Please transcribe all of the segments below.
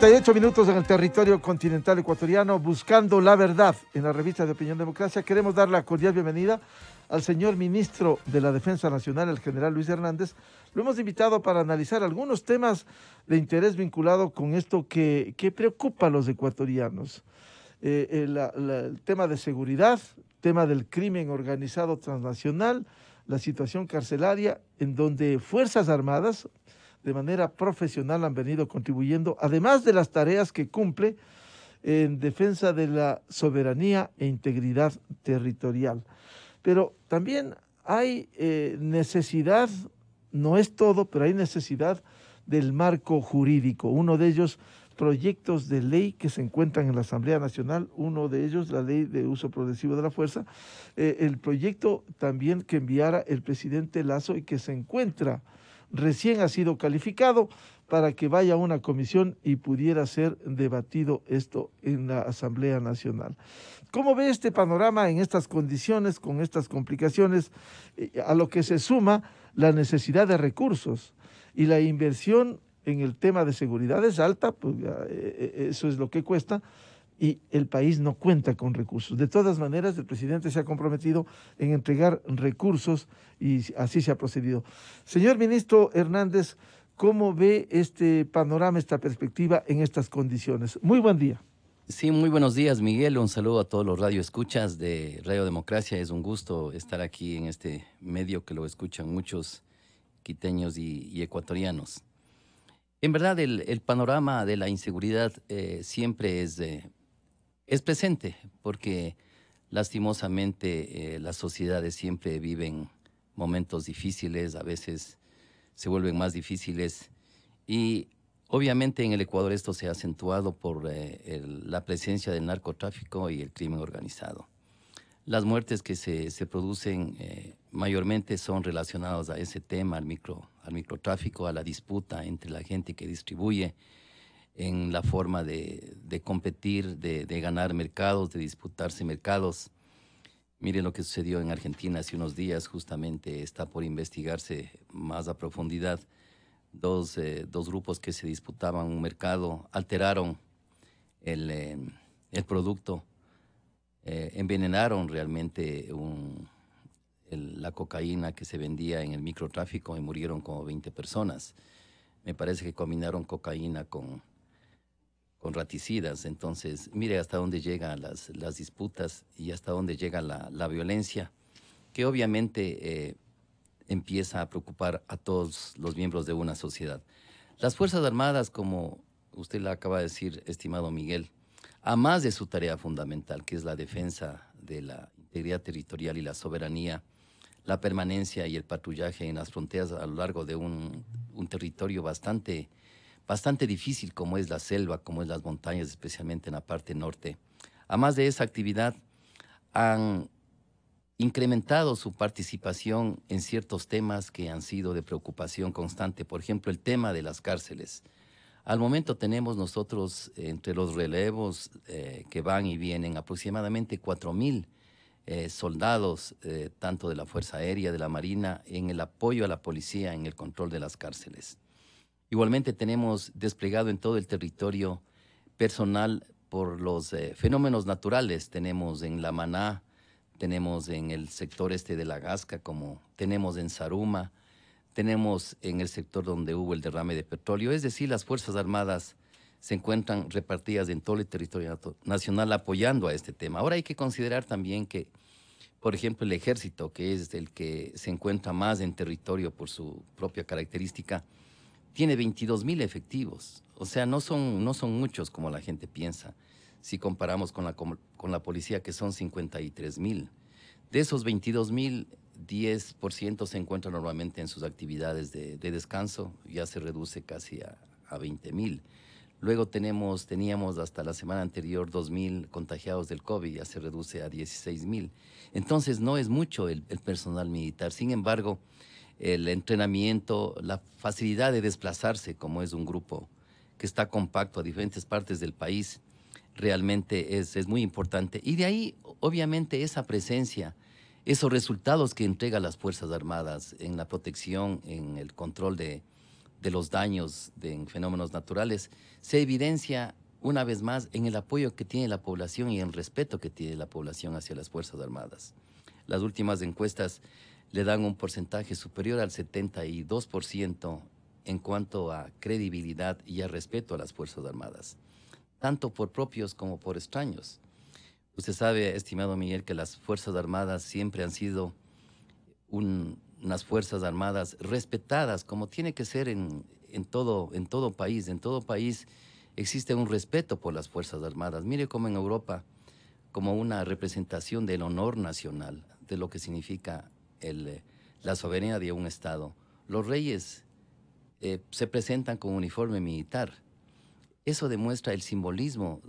38 minutos en el territorio continental ecuatoriano, buscando la verdad en la revista de Opinión Democracia. Queremos dar la cordial bienvenida al señor ministro de la Defensa Nacional, el general Luis Hernández. Lo hemos invitado para analizar algunos temas de interés vinculados con esto que, preocupa a los ecuatorianos. Eh, eh, el tema de seguridad, tema del crimen organizado transnacional, la situación carcelaria, en donde Fuerzas Armadas, de manera profesional han venido contribuyendo, además de las tareas que cumple en defensa de la soberanía e integridad territorial. Pero también hay eh, necesidad, no es todo, pero hay necesidad del marco jurídico. Uno de ellos, proyectos de ley que se encuentran en la Asamblea Nacional, uno de ellos, la ley de uso progresivo de la fuerza, eh, el proyecto también que enviara el presidente Lazo y que se encuentra recién ha sido calificado para que vaya a una comisión y pudiera ser debatido esto en la Asamblea Nacional. ¿Cómo ve este panorama en estas condiciones, con estas complicaciones, eh, a lo que se suma la necesidad de recursos y la inversión en el tema de seguridad es alta, pues, eh, eh, eso es lo que cuesta, y el país no cuenta con recursos. De todas maneras, el presidente se ha comprometido en entregar recursos y así se ha procedido. Señor ministro Hernández, ¿cómo ve este panorama, esta perspectiva en estas condiciones? Muy buen día. Sí, muy buenos días, Miguel. Un saludo a todos los radioescuchas de Radio Democracia. Es un gusto estar aquí en este medio que lo escuchan muchos quiteños y, ecuatorianos. En verdad, el, panorama de la inseguridad eh, siempre es de es presente, porque lastimosamente eh, las sociedades siempre viven momentos difíciles, a veces se vuelven más difíciles y obviamente en el Ecuador esto se ha acentuado por eh, la presencia del narcotráfico y el crimen organizado. Las muertes que se, producen eh, mayormente son relacionadas a ese tema, al, micro, al microtráfico, a la disputa entre la gente que distribuye en la forma de, de competir, de, de, ganar mercados, de disputarse mercados. Miren lo que sucedió en Argentina hace unos días, justamente está por investigarse más a profundidad. Dos, eh, dos grupos que se disputaban un mercado alteraron el, eh, el producto, eh, envenenaron realmente la cocaína que se vendía en el microtráfico y murieron como 20 personas. Me parece que combinaron cocaína con, con raticidas. Entonces, mire hasta dónde llegan las, disputas y hasta dónde llega la, violencia, que obviamente eh, empieza a preocupar a todos los miembros de una sociedad. Las Fuerzas Armadas, como usted la acaba de decir, estimado Miguel, a más de su tarea fundamental, que es la defensa de la integridad territorial y la soberanía, la permanencia y el patrullaje en las fronteras a lo largo de un territorio bastante bastante difícil como es la selva, como es las montañas, especialmente en la parte norte. Además de esa actividad, han incrementado su participación en ciertos temas que han sido de preocupación constante. Por ejemplo, el tema de las cárceles. Al momento tenemos nosotros eh, entre los relevos eh, que van y vienen aproximadamente 4.000 eh, soldados, tanto de la Fuerza Aérea, de la Marina, en el apoyo a la policía, en el control de las cárceles. Igualmente tenemos desplegado en todo el territorio personal por los eh, fenómenos naturales. Tenemos en La Maná, tenemos en el sector este de La Gasca, como tenemos en Saruma, tenemos en el sector donde hubo el derrame de petróleo. Es decir, las Fuerzas Armadas se encuentran repartidas en todo el territorio nacional apoyando a este tema. Ahora hay que considerar también que, por ejemplo, el ejército, que es el que se encuentra más en territorio por su propia característica, tiene 22 mil efectivos. O sea, no son, no son muchos como la gente piensa, si comparamos con la, con la policía, que son 53 mil. De esos 22 mil, 10% se encuentra normalmente en sus actividades de, descanso, ya se reduce casi a, a 20 mil. Luego tenemos, teníamos hasta la semana anterior 2.000 contagiados del COVID, ya se reduce a 16.000. Entonces no es mucho el personal militar. Sin embargo, el entrenamiento, la facilidad de desplazarse como es un grupo que está compacto a diferentes partes del país, realmente es, muy importante. Y de ahí, obviamente, esa presencia, esos resultados que entrega las Fuerzas Armadas en la protección, en el control de, los daños de, en fenómenos naturales, se evidencia una vez más en el apoyo que tiene la población y el respeto que tiene la población hacia las Fuerzas Armadas. Las últimas encuestas le dan un porcentaje superior al 72% en cuanto a credibilidad y a respeto a las Fuerzas Armadas, tanto por propios como por extraños. Usted sabe, estimado Miguel, que las Fuerzas Armadas siempre han sido unas Fuerzas Armadas respetadas, como tiene que ser en, todo, en todo país. En todo país existe un respeto por las Fuerzas Armadas. Mire cómo en Europa, como una representación del honor nacional, de lo que significa eh, la soberanía de un Estado. Los reyes eh, se presentan con uniforme militar. Eso demuestra el simbolismo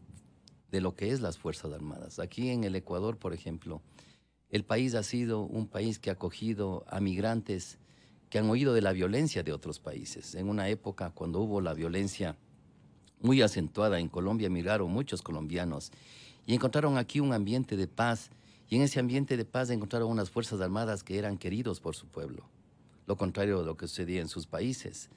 de lo que es las Fuerzas Armadas. Aquí en el Ecuador, por ejemplo, el país ha sido un país que ha acogido a migrantes que han huido de la violencia de otros países. En una época cuando hubo la violencia muy acentuada en Colombia, emigraron muchos colombianos y encontraron aquí un ambiente de paz y en ese ambiente de paz encontraron unas fuerzas armadas que eran queridos por su pueblo, lo contrario de lo que sucedía en sus países.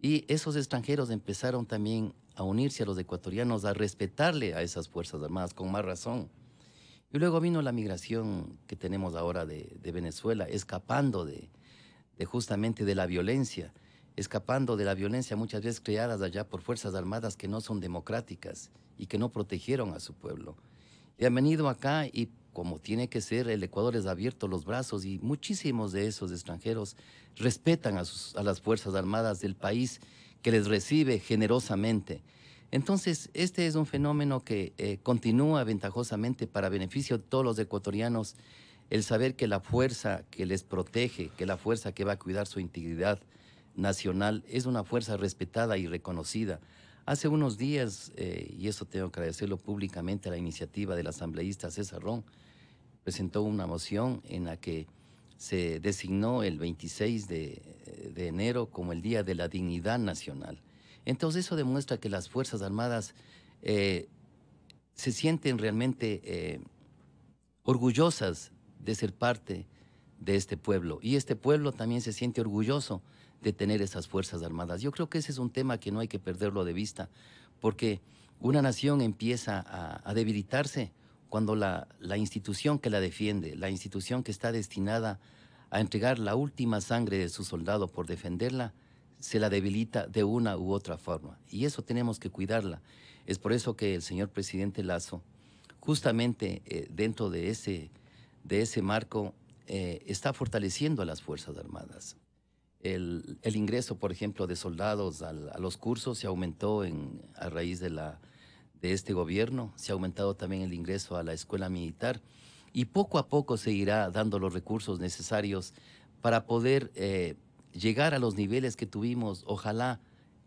Y esos extranjeros empezaron también a unirse a los ecuatorianos, a respetarle a esas fuerzas armadas con más razón. Y luego vino la migración que tenemos ahora de, Venezuela, escapando de, justamente de la violencia, escapando de la violencia muchas veces creadas allá por fuerzas armadas que no son democráticas y que no protegieron a su pueblo. Y han venido acá y como tiene que ser, el Ecuador les ha abierto los brazos y muchísimos de esos extranjeros respetan a, las Fuerzas Armadas del país que les recibe generosamente. Entonces, este es un fenómeno que eh, continúa ventajosamente para beneficio de todos los ecuatorianos el saber que la fuerza que les protege, que la fuerza que va a cuidar su integridad nacional es una fuerza respetada y reconocida. Hace unos días, eh, y eso tengo que agradecerlo públicamente a la iniciativa del asambleísta César Rón, presentó una moción en la que se designó el 26 de, enero como el Día de la Dignidad Nacional. Entonces eso demuestra que las Fuerzas Armadas eh, se sienten realmente eh, orgullosas de ser parte de este pueblo y este pueblo también se siente orgulloso de tener esas Fuerzas Armadas. Yo creo que ese es un tema que no hay que perderlo de vista porque una nación empieza a debilitarse cuando la, la, institución que la defiende, la institución que está destinada a entregar la última sangre de su soldado por defenderla, se la debilita de una u otra forma. Y eso tenemos que cuidarla. Es por eso que el señor presidente Lazo, justamente eh, dentro de ese, de ese marco, eh, está fortaleciendo a las Fuerzas Armadas. El, el ingreso, por ejemplo, de soldados a los cursos se aumentó en, a raíz de la, de este gobierno, se ha aumentado también el ingreso a la escuela militar y poco a poco se irá dando los recursos necesarios para poder eh, llegar a los niveles que tuvimos, ojalá,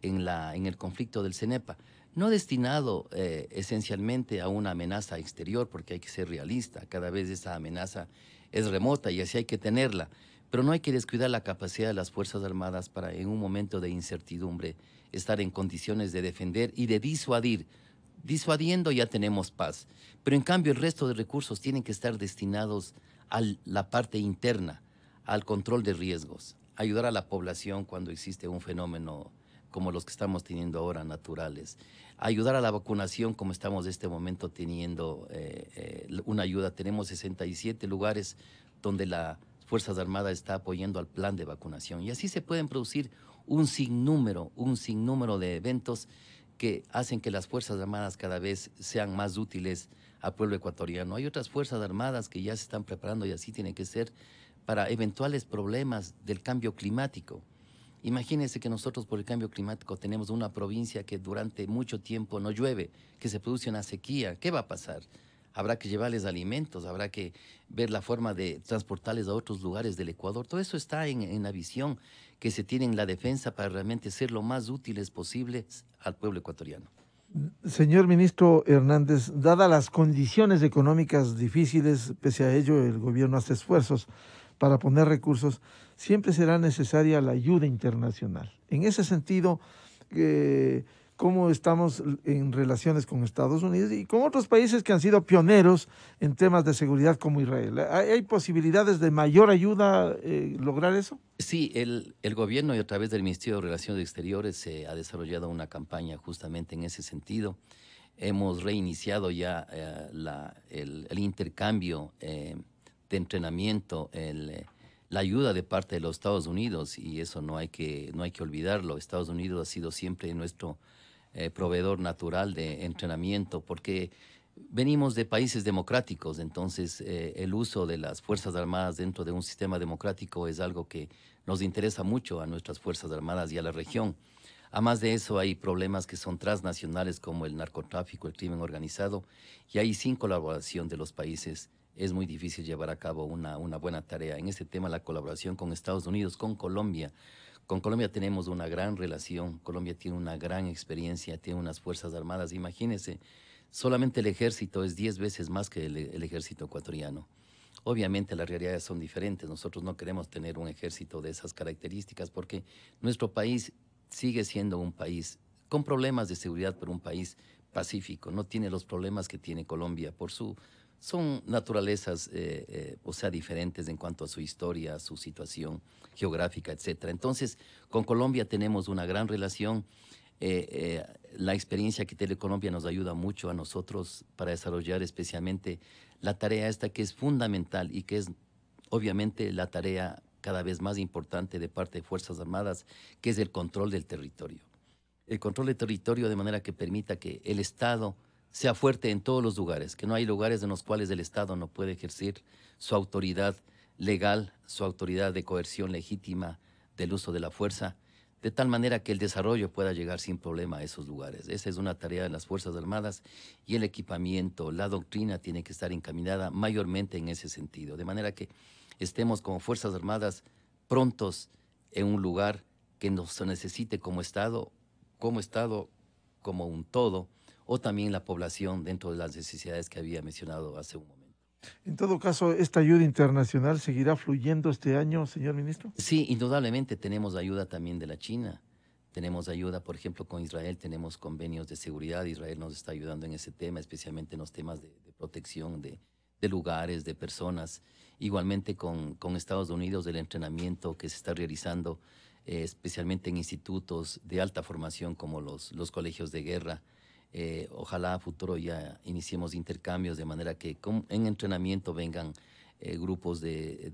en, la, en el conflicto del CENEPA. No destinado eh, esencialmente a una amenaza exterior, porque hay que ser realista, cada vez esa amenaza es remota y así hay que tenerla, pero no hay que descuidar la capacidad de las Fuerzas Armadas para en un momento de incertidumbre estar en condiciones de defender y de disuadir disuadiendo ya tenemos paz. Pero en cambio el resto de recursos tienen que estar destinados a la parte interna, al control de riesgos, ayudar a la población cuando existe un fenómeno como los que estamos teniendo ahora naturales, ayudar a la vacunación como estamos en este momento teniendo eh, eh, una ayuda. Tenemos 67 lugares donde la Fuerzas Armadas está apoyando al plan de vacunación y así se pueden producir un sinnúmero, un sinnúmero de eventos que hacen que las Fuerzas Armadas cada vez sean más útiles al pueblo ecuatoriano. Hay otras Fuerzas Armadas que ya se están preparando y así tienen que ser para eventuales problemas del cambio climático. Imagínense que nosotros por el cambio climático tenemos una provincia que durante mucho tiempo no llueve, que se produce una sequía. ¿Qué va a pasar? habrá que llevarles alimentos, habrá que ver la forma de transportarles a otros lugares del Ecuador. Todo eso está en, la visión que se tiene en la defensa para realmente ser lo más útiles posible al pueblo ecuatoriano. Señor ministro Hernández, dadas las condiciones económicas difíciles, pese a ello el gobierno hace esfuerzos para poner recursos, siempre será necesaria la ayuda internacional. En ese sentido, eh, cómo estamos en relaciones con Estados Unidos y con otros países que han sido pioneros en temas de seguridad como Israel. ¿Hay posibilidades de mayor ayuda eh, lograr eso? Sí, el, gobierno y a través del Ministerio de Relaciones Exteriores se eh, ha desarrollado una campaña justamente en ese sentido. Hemos reiniciado ya eh, el, intercambio eh, de entrenamiento, la ayuda de parte de los Estados Unidos y eso no hay que no hay que olvidarlo. Estados Unidos ha sido siempre nuestro eh, proveedor natural de entrenamiento, porque venimos de países democráticos, entonces eh, el uso de las Fuerzas Armadas dentro de un sistema democrático es algo que nos interesa mucho a nuestras Fuerzas Armadas y a la región. Además de eso, hay problemas que son transnacionales como el narcotráfico, el crimen organizado, y ahí sin colaboración de los países es muy difícil llevar a cabo una, una buena tarea. En este tema, la colaboración con Estados Unidos, con Colombia, con Colombia tenemos una gran relación, Colombia tiene una gran experiencia, tiene unas Fuerzas Armadas. Imagínense, solamente el ejército es 10 veces más que el, el, ejército ecuatoriano. Obviamente las realidades son diferentes, nosotros no queremos tener un ejército de esas características porque nuestro país sigue siendo un país con problemas de seguridad, pero un país pacífico, no tiene los problemas que tiene Colombia por su son naturalezas, eh, eh, o sea, diferentes en cuanto a su historia, su situación geográfica, etc. Entonces, con Colombia tenemos una gran relación. Eh, la experiencia que tiene Colombia nos ayuda mucho a nosotros para desarrollar especialmente la tarea esta que es fundamental y que es obviamente la tarea cada vez más importante de parte de Fuerzas Armadas, que es el control del territorio. El control del territorio de manera que permita que el Estado sea fuerte en todos los lugares, que no hay lugares en los cuales el Estado no puede ejercer su autoridad legal, su autoridad de coerción legítima del uso de la fuerza, de tal manera que el desarrollo pueda llegar sin problema a esos lugares. Esa es una tarea de las Fuerzas Armadas y el equipamiento, la doctrina tiene que estar encaminada mayormente en ese sentido, de manera que estemos como Fuerzas Armadas prontos en un lugar que nos necesite como Estado, como Estado, como un todo, o también la población dentro de las necesidades que había mencionado hace un momento. En todo caso, ¿esta ayuda internacional seguirá fluyendo este año, señor ministro? Sí, indudablemente tenemos ayuda también de la China. Tenemos ayuda, por ejemplo, con Israel, tenemos convenios de seguridad. Israel nos está ayudando en ese tema, especialmente en los temas de, protección de, lugares, de personas. Igualmente con, Estados Unidos, del entrenamiento que se está realizando, eh, especialmente en institutos de alta formación como los, los colegios de guerra. Eh, ojalá a futuro ya iniciemos intercambios de manera que en entrenamiento vengan eh, grupos de,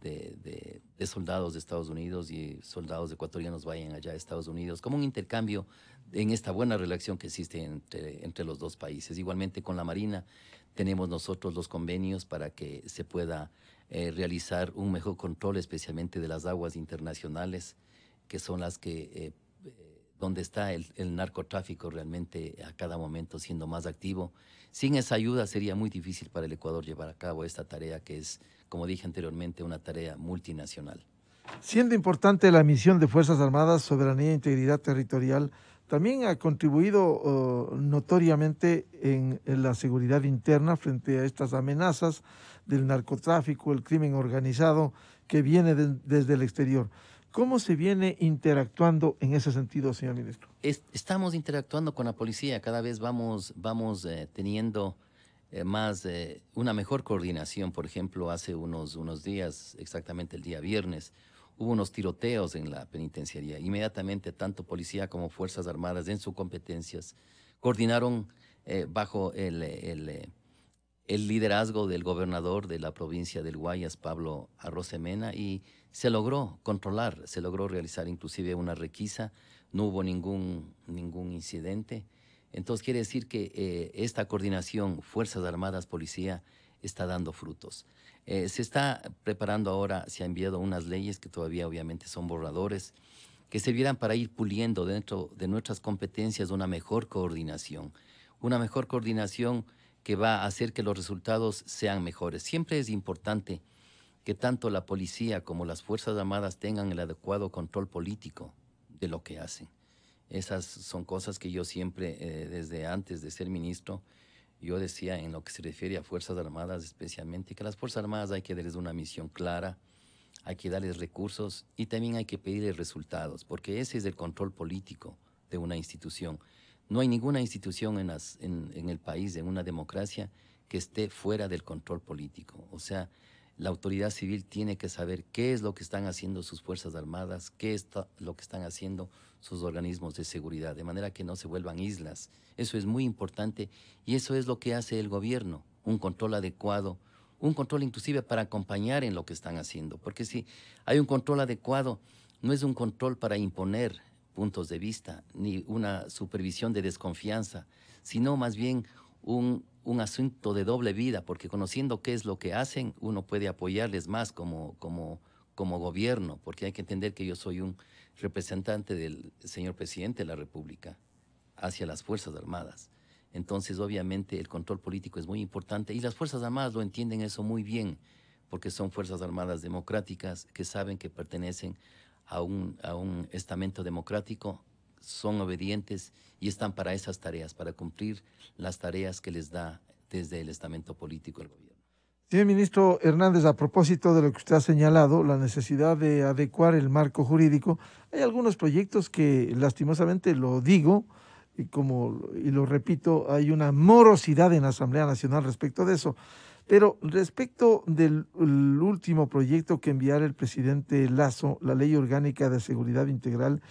de, soldados de Estados Unidos y soldados ecuatorianos vayan allá a Estados Unidos, como un intercambio en esta buena relación que existe entre, entre los dos países. Igualmente con la Marina tenemos nosotros los convenios para que se pueda eh, realizar un mejor control, especialmente de las aguas internacionales, que son las que donde está el, narcotráfico realmente a cada momento siendo más activo. Sin esa ayuda sería muy difícil para el Ecuador llevar a cabo esta tarea que es, como dije anteriormente, una tarea multinacional. Siendo importante la misión de Fuerzas Armadas, Soberanía e Integridad Territorial, también ha contribuido oh, notoriamente en, la seguridad interna frente a estas amenazas del narcotráfico, el crimen organizado que viene desde el exterior. ¿Cómo se viene interactuando en ese sentido, señor ministro? estamos interactuando con la policía, cada vez vamos, vamos eh, teniendo eh, más, eh, una mejor coordinación. Por ejemplo, hace unos, unos días, exactamente el día viernes, hubo unos tiroteos en la penitenciaría. Inmediatamente, tanto policía como Fuerzas Armadas en sus competencias coordinaron bajo el, el liderazgo del gobernador de la provincia del Guayas, Pablo Arrozemena, y se logró controlar, se logró realizar inclusive una requisa, no hubo ningún, ningún incidente. Entonces quiere decir que eh, esta coordinación Fuerzas Armadas, Policía, está dando frutos. Eh, se está preparando ahora, se han enviado unas leyes que todavía obviamente son borradores, que servirán para ir puliendo dentro de nuestras competencias una mejor coordinación, una mejor coordinación que va a hacer que los resultados sean mejores. Siempre es importante que tanto la policía como las Fuerzas Armadas tengan el adecuado control político de lo que hacen. Esas son cosas que yo siempre, eh, desde antes de ser ministro, yo decía en lo que se refiere a Fuerzas Armadas especialmente, que las Fuerzas Armadas hay que darles una misión clara, hay que darles recursos y también hay que pedirles resultados, porque ese es el control político de una institución. No hay ninguna institución en, en el país, en una democracia, que esté fuera del control político. O sea, la autoridad civil tiene que saber qué es lo que están haciendo sus Fuerzas Armadas, qué es lo que están haciendo sus organismos de seguridad, de manera que no se vuelvan islas. Eso es muy importante y eso es lo que hace el gobierno, un control adecuado, un control inclusive para acompañar en lo que están haciendo, porque si hay un control adecuado, no es un control para imponer puntos de vista ni una supervisión de desconfianza, sino más bien un un asunto de doble vida, porque conociendo qué es lo que hacen, uno puede apoyarles más como, como, como gobierno, porque hay que entender que yo soy un representante del señor presidente de la República hacia las Fuerzas Armadas. Entonces, obviamente, el control político es muy importante y las Fuerzas Armadas lo entienden eso muy bien, porque son Fuerzas Armadas democráticas que saben que pertenecen a un, a un estamento democrático son obedientes y están para esas tareas, para cumplir las tareas que les da desde el estamento político el gobierno. Señor ministro Hernández, a propósito de lo que usted ha señalado, la necesidad de adecuar el marco jurídico, hay algunos proyectos que lastimosamente lo digo y como y lo repito, hay una morosidad en la Asamblea Nacional respecto de eso. Pero respecto del último proyecto que enviara el presidente Lazo, la Ley Orgánica de Seguridad Integral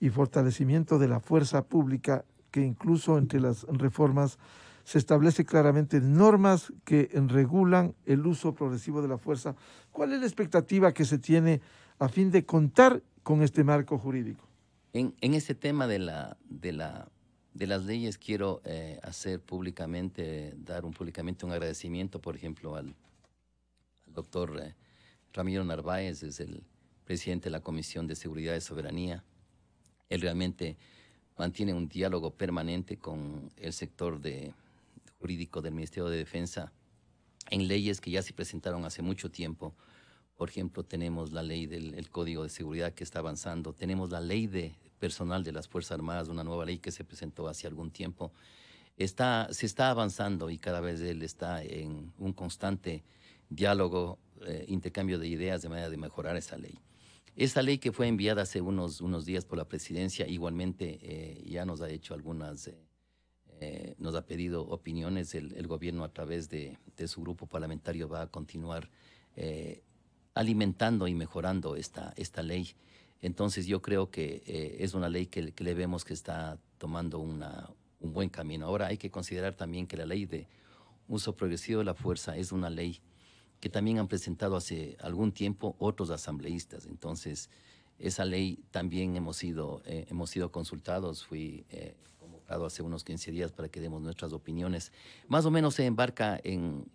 y fortalecimiento de la fuerza pública que incluso entre las reformas se establece claramente normas que regulan el uso progresivo de la fuerza. ¿Cuál es la expectativa que se tiene a fin de contar con este marco jurídico? En, en tema de, la, de, la, de las leyes quiero eh, hacer públicamente, dar un públicamente un agradecimiento, por ejemplo, al, doctor eh, Ramiro Narváez, es el presidente de la Comisión de Seguridad y Soberanía él realmente mantiene un diálogo permanente con el sector de, jurídico del Ministerio de Defensa en leyes que ya se presentaron hace mucho tiempo. Por ejemplo, tenemos la ley del Código de Seguridad que está avanzando, tenemos la ley de personal de las Fuerzas Armadas, una nueva ley que se presentó hace algún tiempo. se está avanzando y cada vez él está en un constante diálogo, eh, intercambio de ideas de manera de mejorar esa ley. Esta ley que fue enviada hace unos, unos días por la presidencia igualmente eh, ya nos ha hecho algunas, eh, eh, nos ha pedido opiniones. El, gobierno a través de, su grupo parlamentario va a continuar alimentando y mejorando esta, esta ley. Entonces yo creo que es una ley que, le vemos que está tomando una, un buen camino. Ahora hay que considerar también que la ley de uso progresivo de la fuerza es una ley que también han presentado hace algún tiempo otros asambleístas. Entonces, esa ley también hemos sido, eh, hemos sido consultados, fui eh, convocado hace unos 15 días para que demos nuestras opiniones. Más o menos se embarca en,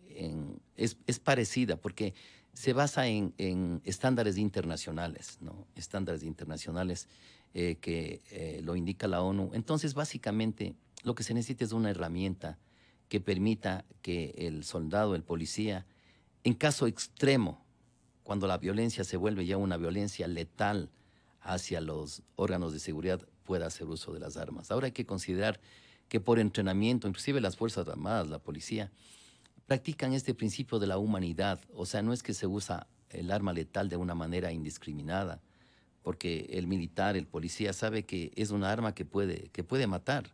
es, parecida, porque se basa en, estándares internacionales, ¿no? Estándares internacionales eh, que lo indica la ONU. Entonces, básicamente, lo que se necesita es una herramienta que permita que el soldado, el policía, en caso extremo, cuando la violencia se vuelve ya una violencia letal hacia los órganos de seguridad, pueda hacer uso de las armas. Ahora hay que considerar que por entrenamiento, inclusive las Fuerzas Armadas, la policía, practican este principio de la humanidad. O sea, no es que se usa el arma letal de una manera indiscriminada, porque el militar, el policía sabe que es una arma que puede, que puede matar.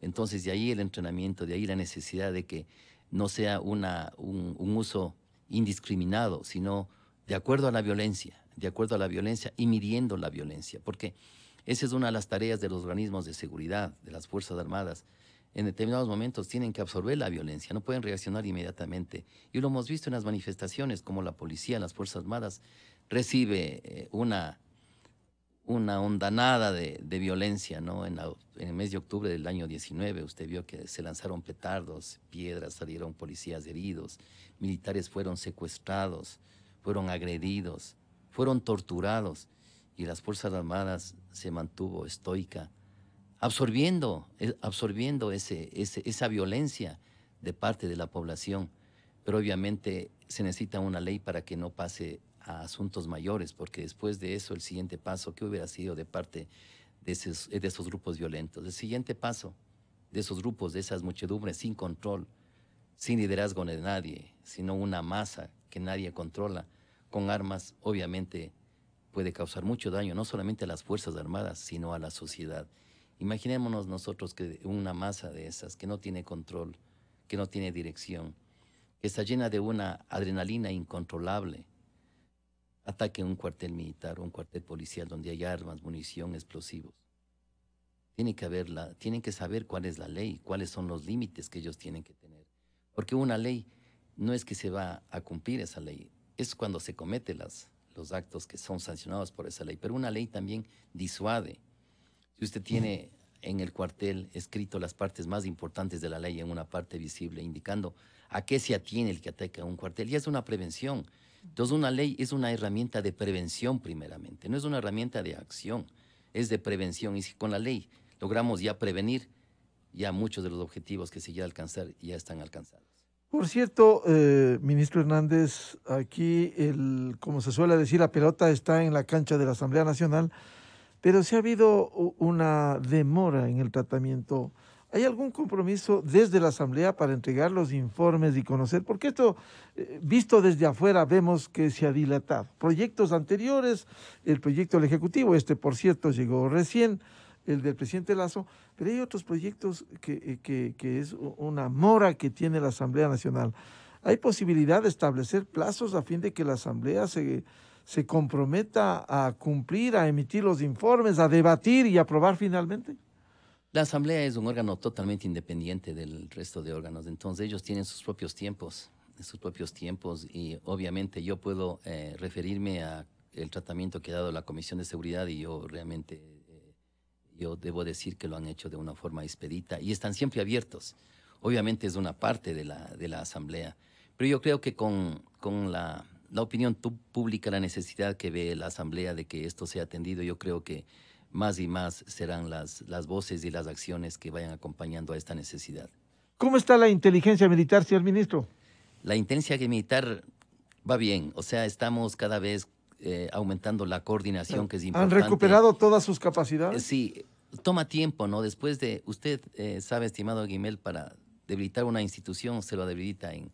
Entonces, de ahí el entrenamiento, de ahí la necesidad de que no sea una, un, un uso indiscriminado, sino de acuerdo a la violencia, de acuerdo a la violencia y midiendo la violencia, porque esa es una de las tareas de los organismos de seguridad, de las Fuerzas Armadas. En determinados momentos tienen que absorber la violencia, no pueden reaccionar inmediatamente. Y lo hemos visto en las manifestaciones, como la policía, las Fuerzas Armadas, recibe eh, una, una ondanada de, violencia, ¿no? en, el mes de octubre del año 19 usted vio que se lanzaron petardos, piedras, salieron policías heridos, militares fueron secuestrados, fueron agredidos, fueron torturados y las Fuerzas Armadas se mantuvo estoica, absorbiendo, eh, absorbiendo ese, esa violencia de parte de la población. Pero obviamente se necesita una ley para que no pase a asuntos mayores, porque después de eso el siguiente paso, ¿qué hubiera sido de parte de esos, de esos grupos violentos? El siguiente paso de esos grupos, de esas muchedumbres sin control, sin liderazgo de nadie, sino una masa que nadie controla, con armas obviamente puede causar mucho daño, no solamente a las Fuerzas Armadas, sino a la sociedad. Imaginémonos nosotros que una masa de esas, que no tiene control, que no tiene dirección, que está llena de una adrenalina incontrolable, ataque un cuartel militar o un cuartel policial donde hay armas, munición, explosivos. que tienen que saber cuál es la ley, cuáles son los límites que ellos tienen que tener porque una ley no es que se va a cumplir esa ley, es cuando se cometen los actos que son sancionados por esa ley. Pero una ley también disuade. Si usted tiene en el cuartel escrito las partes más importantes de la ley en una parte visible, indicando a qué se atiene el que ataca un cuartel, ya es una prevención. Entonces una ley es una herramienta de prevención primeramente, no es una herramienta de acción, es de prevención. Y si con la ley logramos ya prevenir, ya muchos de los objetivos que se quiere alcanzar ya están alcanzados. Por cierto, eh, ministro Hernández, aquí, el, como se suele decir, la pelota está en la cancha de la Asamblea Nacional, pero si ha habido una demora en el tratamiento, ¿hay algún compromiso desde la Asamblea para entregar los informes y conocer? Porque esto, eh, visto desde afuera, vemos que se ha dilatado. Proyectos anteriores, el proyecto del Ejecutivo, este por cierto llegó recién, el del presidente Lazo, pero hay otros proyectos que, eh, es una mora que tiene la Asamblea Nacional. Hay posibilidad de establecer plazos a fin de que la Asamblea se, se comprometa a cumplir, a emitir los informes, a debatir y aprobar finalmente. La Asamblea es un órgano totalmente independiente del resto de órganos, entonces ellos tienen sus propios tiempos, sus propios tiempos y obviamente yo puedo eh, referirme a el tratamiento que ha dado la Comisión de Seguridad y yo realmente yo debo decir que lo han hecho de una forma expedita y están siempre abiertos. Obviamente es una parte de la, asamblea, pero yo creo que con, la, la opinión pública, la necesidad que ve la asamblea de que esto sea atendido, yo creo que más y más serán las, las voces y las acciones que vayan acompañando a esta necesidad. ¿Cómo está la inteligencia militar, señor ministro? La inteligencia militar va bien, o sea, estamos cada vez eh, aumentando la coordinación que es importante. ¿Han recuperado todas sus capacidades? Sí, toma tiempo, ¿no? Después de, usted eh, sabe, estimado Guimel, para debilitar una institución se lo debilita en,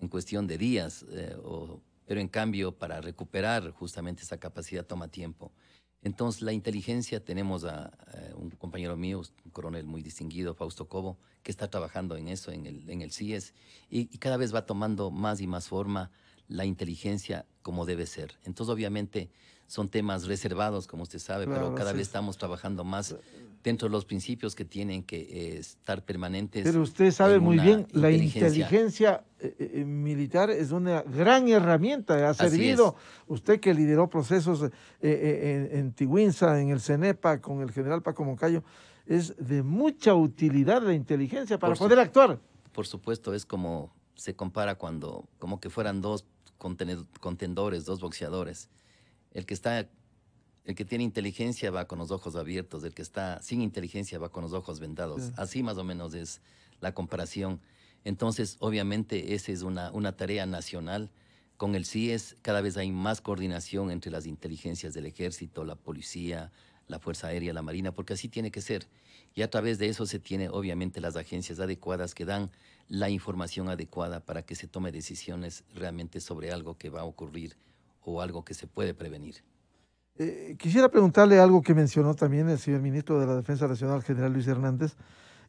en cuestión de días, eh, pero en cambio para recuperar justamente esa capacidad toma tiempo. Entonces, la inteligencia, tenemos a, un compañero mío, un coronel muy distinguido, Fausto Cobo, que está trabajando en eso, en el, en el CIES, y cada vez va tomando más y más forma la inteligencia como debe ser. Entonces, obviamente, son temas reservados, como usted sabe, pero cada vez estamos trabajando más dentro de los principios que tienen que eh, estar permanentes. Pero usted sabe muy bien, la inteligencia eh, eh, militar es una gran herramienta, ha servido usted que lideró procesos en, en en el CENEPA, con el general Paco Moncayo, es de mucha utilidad la inteligencia para poder actuar. Por supuesto, es como se compara cuando, como que fueran dos contendores, dos boxeadores. El que está, el que tiene inteligencia va con los ojos abiertos, el que está sin inteligencia va con los ojos vendados. Así más o menos es la comparación. Entonces, obviamente, esa es una, una tarea nacional. Con el CIES cada vez hay más coordinación entre las inteligencias del ejército, la policía, la Fuerza Aérea, la Marina, porque así tiene que ser. Y a través de eso se tiene obviamente las agencias adecuadas que dan la información adecuada para que se tome decisiones realmente sobre algo que va a ocurrir o algo que se puede prevenir. Eh, quisiera preguntarle algo que mencionó también el señor ministro de la Defensa Nacional, general Luis Hernández,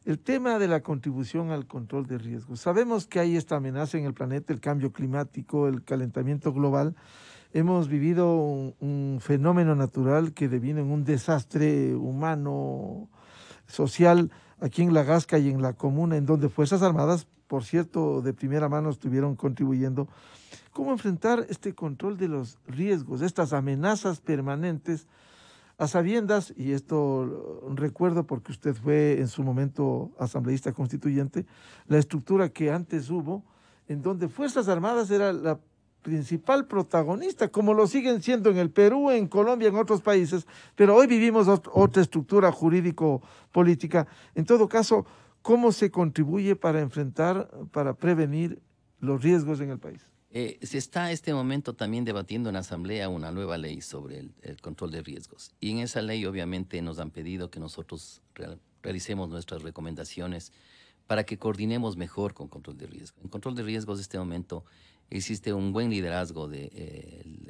el tema de la contribución al control de riesgos. Sabemos que hay esta amenaza en el planeta, el cambio climático, el calentamiento global. Hemos vivido un, fenómeno natural que devino en un desastre humano, social aquí en La Gasca y en la comuna, en donde Fuerzas Armadas, por cierto, de primera mano estuvieron contribuyendo. ¿Cómo enfrentar este control de los riesgos, estas amenazas permanentes? A sabiendas, y esto recuerdo porque usted fue en su momento asambleísta constituyente, la estructura que antes hubo, en donde Fuerzas Armadas era la principal protagonista, como lo siguen siendo en el Perú, en Colombia, en otros países, pero hoy vivimos otra estructura jurídico-política. En todo caso, ¿cómo se contribuye para enfrentar, para prevenir los riesgos en el país? Eh, se está este momento también debatiendo en la Asamblea una nueva ley sobre el, control de riesgos. Y en esa ley obviamente nos han pedido que nosotros realicemos nuestras recomendaciones para que coordinemos mejor con control de riesgos. En control de riesgos, este momento, existe un buen liderazgo del de,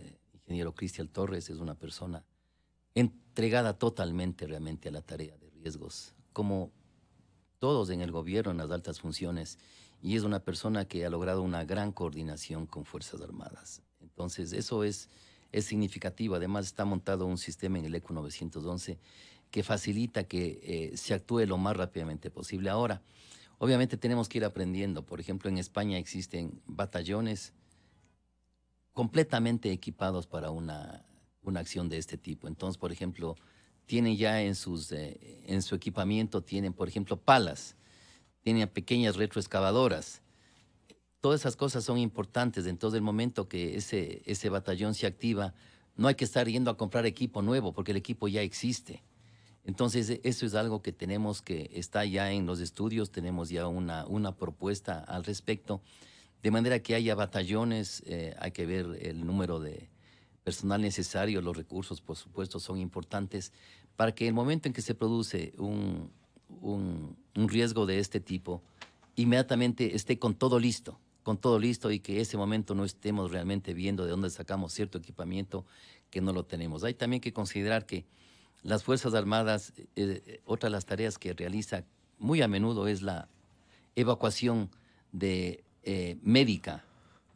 eh, ingeniero Cristian Torres, es una persona entregada totalmente realmente a la tarea de riesgos, como todos en el gobierno, en las altas funciones, y es una persona que ha logrado una gran coordinación con Fuerzas Armadas. Entonces, eso es, es significativo. Además, está montado un sistema en el e ECU 911 que facilita que eh, se actúe lo más rápidamente posible. Ahora, Obviamente tenemos que ir aprendiendo. Por ejemplo, en España existen batallones completamente equipados para una, acción de este tipo. Entonces, por ejemplo, tienen ya en, sus, eh, en su equipamiento, tienen, por ejemplo, palas, tienen pequeñas retroexcavadoras. Todas esas cosas son importantes. Entonces, el momento que ese, ese batallón se activa, no hay que estar yendo a comprar equipo nuevo, porque el equipo ya existe. Entonces, e, eso es algo que tenemos que está ya en los estudios, tenemos ya una, propuesta al respecto, de manera que haya batallones, eh, hay que ver el número de personal necesario, los recursos, por supuesto, son importantes, para que el momento en que se produce un, un riesgo de este tipo, inmediatamente esté con todo listo, con todo listo y que ese momento no estemos realmente viendo de dónde sacamos cierto equipamiento que no lo tenemos. Hay también que considerar que las Fuerzas Armadas, eh, eh, otra de las tareas que realiza muy a menudo es la evacuación de, eh, médica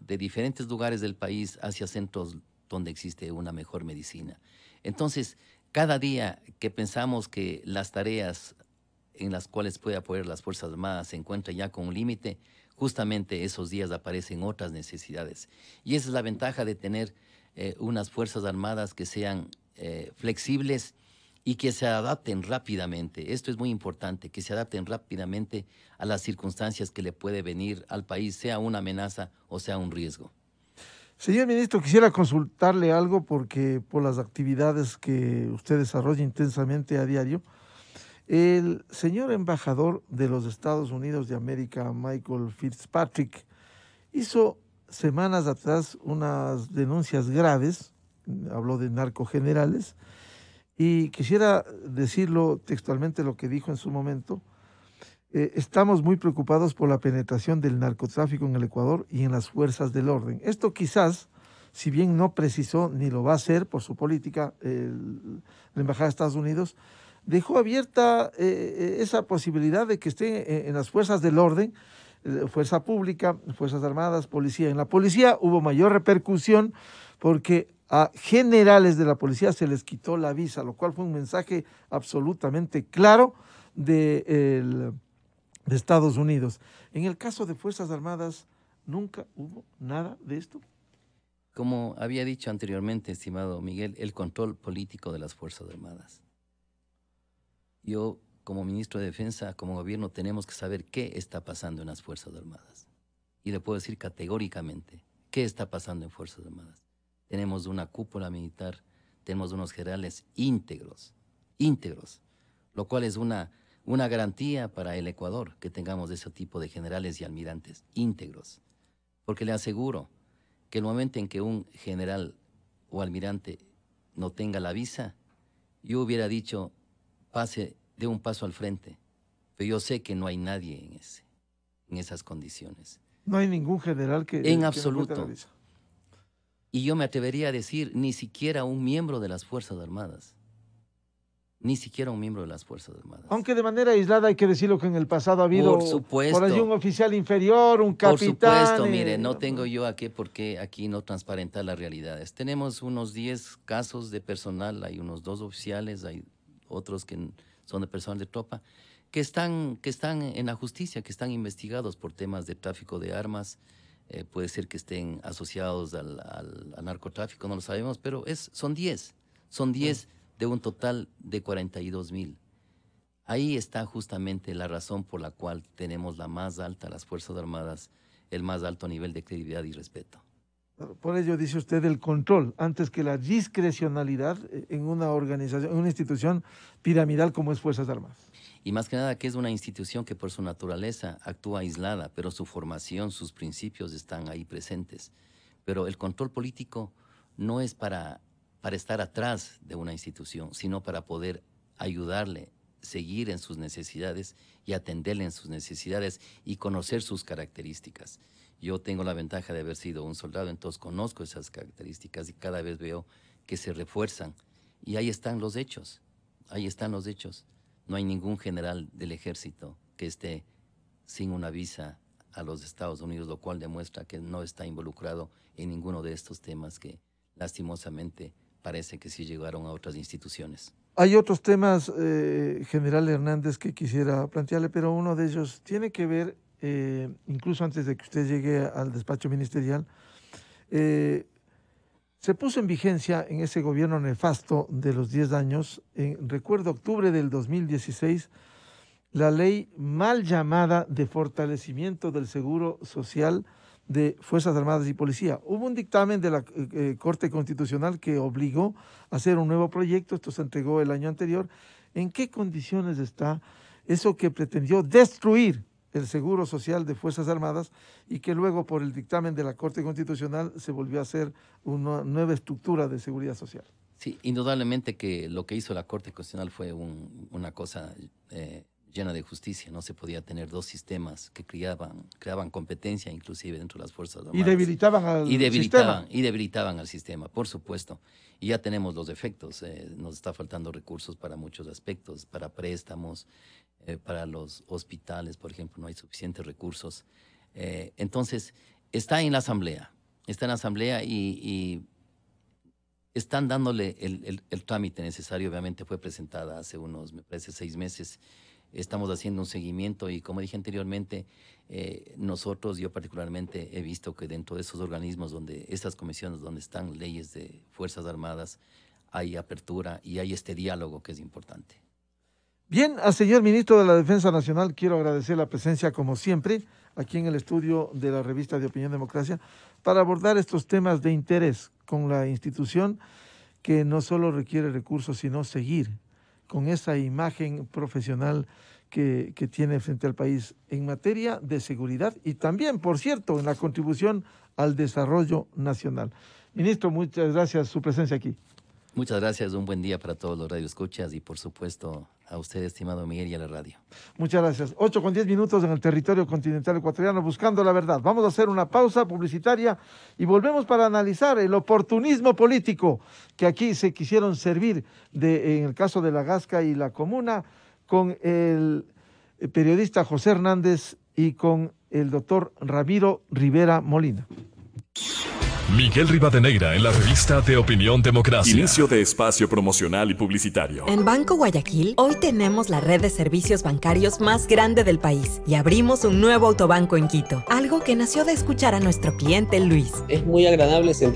de diferentes lugares del país hacia centros donde existe una mejor medicina. Entonces, cada día que pensamos que las tareas en las cuales puede apoyar las Fuerzas Armadas se encuentran ya con un límite, justamente esos días aparecen otras necesidades. Y esa es la ventaja de tener unas Fuerzas Armadas que sean flexibles y que se adapten rápidamente. Esto es muy importante, que se adapten rápidamente a las circunstancias que le puede venir al país, sea una amenaza o sea un riesgo. Señor ministro, quisiera consultarle algo porque por las actividades que usted desarrolla intensamente a diario, el señor embajador de los Estados Unidos de América, Michael Fitzpatrick, hizo semanas atrás unas denuncias graves, habló de narcogenerales, y quisiera decirlo textualmente lo que dijo en su momento. Eh, estamos muy preocupados por la penetración del narcotráfico en el Ecuador y en las fuerzas del orden. Esto quizás, si bien no precisó ni lo va a hacer por su política la Embajada de Estados Unidos, dejó abierta eh, eh, esa posibilidad de que esté en las fuerzas del orden, fuerza pública, fuerzas armadas, policía. En la policía hubo mayor repercusión porque a generales de la policía se les quitó la visa, lo cual fue un mensaje absolutamente claro de, de Estados Unidos. En el caso de Fuerzas Armadas, nunca hubo nada de esto. Como había dicho anteriormente, estimado Miguel, el control político de las Fuerzas Armadas. Yo, como ministro de Defensa, como gobierno, tenemos que saber qué está pasando en las Fuerzas Armadas. Y le puedo decir categóricamente qué está pasando en Fuerzas Armadas tenemos una cúpula militar, tenemos unos generales íntegros, íntegros, lo cual es una, una garantía para el Ecuador que tengamos ese tipo de generales y almirantes íntegros. Porque le aseguro que el momento en que un general o almirante no tenga la visa, yo hubiera dicho, pase de un paso al frente. Pero yo sé que no hay nadie en, ese, en esas condiciones. No hay ningún general que... En absoluto y yo me atrevería a decir, ni siquiera un miembro de las Fuerzas Armadas. Ni siquiera un miembro de las Fuerzas Armadas. Aunque de manera aislada hay que decir lo que en el pasado ha habido por, supuesto, por allí un oficial inferior, un capitán. Por supuesto, eh, mire, no tengo yo a qué por qué aquí no transparentar las realidades. Tenemos unos 10 casos de personal, hay unos dos oficiales, hay otros que son de personal de tropa, que están, que están en la justicia, que están investigados por temas de tráfico de armas, eh, puede ser que estén asociados al, narcotráfico, no lo sabemos, pero es, son 10, son 10 de un total de 42 mil. Ahí está justamente la razón por la cual tenemos la más alta, las Fuerzas Armadas, el más alto nivel de credibilidad y respeto. Por ello dice usted el control, antes que la discrecionalidad eh, en una organización, en una institución piramidal como es Fuerzas Armadas y más que nada que es una institución que por su naturaleza actúa aislada, pero su formación, sus principios están ahí presentes. Pero el control político no es para, para estar atrás de una institución, sino para poder ayudarle, seguir en sus necesidades y atenderle en sus necesidades y conocer sus características. Yo tengo la ventaja de haber sido un soldado, entonces conozco esas características y cada vez veo que se refuerzan. Y ahí están los hechos, ahí están los hechos. No hay ningún general del ejército que esté sin una visa a los Estados Unidos, lo cual demuestra que no está involucrado en ninguno de estos temas que lastimosamente parece que sí llegaron a otras instituciones. Hay otros temas, eh, general Hernández, que quisiera plantearle, pero uno de ellos tiene que ver, eh, incluso antes de que usted llegue al despacho ministerial, eh, se puso en vigencia en ese gobierno nefasto de los 10 años, en recuerdo octubre del 2016, la ley mal llamada de fortalecimiento del seguro social de Fuerzas Armadas y Policía. Hubo un dictamen de la eh, eh, Corte Constitucional que obligó a hacer un nuevo proyecto, esto se entregó el año anterior. ¿En qué condiciones está eso que pretendió destruir el Seguro Social de Fuerzas Armadas y que luego por el dictamen de la Corte Constitucional se volvió a hacer una nueva estructura de seguridad social. Sí, indudablemente que lo que hizo la Corte Constitucional fue una cosa eh, llena de justicia. No se podía tener dos sistemas que creaban, creaban competencia inclusive dentro de las Fuerzas Armadas. Y debilitaban al y debilitaban, sistema. Y debilitaban al sistema, por supuesto. Y ya tenemos los defectos. Eh, nos está faltando recursos para muchos aspectos, para préstamos, eh, para los hospitales, por ejemplo, no hay suficientes recursos. Eh, entonces, está en la asamblea, está en la asamblea y, están dándole el, trámite necesario. Obviamente fue presentada hace unos, me parece, seis meses. Estamos haciendo un seguimiento y como dije anteriormente, eh, nosotros, yo particularmente, he visto que dentro de esos organismos, donde estas comisiones, donde están leyes de Fuerzas Armadas, hay apertura y hay este diálogo que es importante. Bien, al señor ministro de la Defensa Nacional quiero agradecer la presencia, como siempre, aquí en el estudio de la revista de Opinión Democracia, para abordar estos temas de interés con la institución que no solo requiere recursos, sino seguir con esa imagen profesional que, tiene frente al país en materia de seguridad y también, por cierto, en la contribución al desarrollo nacional. Ministro, muchas gracias por su presencia aquí. Muchas gracias, un buen día para todos los radioescuchas y por supuesto a usted, estimado Miguel, y a la radio. Muchas gracias. 8 con 10 minutos en el territorio continental ecuatoriano buscando la verdad. Vamos a hacer una pausa publicitaria y volvemos para analizar el oportunismo político que aquí se quisieron servir en el caso de la Gasca y la Comuna con el periodista José Hernández y con el doctor Ramiro Rivera Molina. Miguel Rivadeneira en la revista de Opinión Democracia. Inicio de espacio promocional y publicitario. En Banco Guayaquil, hoy tenemos la red de servicios bancarios más grande del país y abrimos un nuevo autobanco en Quito, algo que nació de escuchar a nuestro cliente Luis. Es muy agradable sentir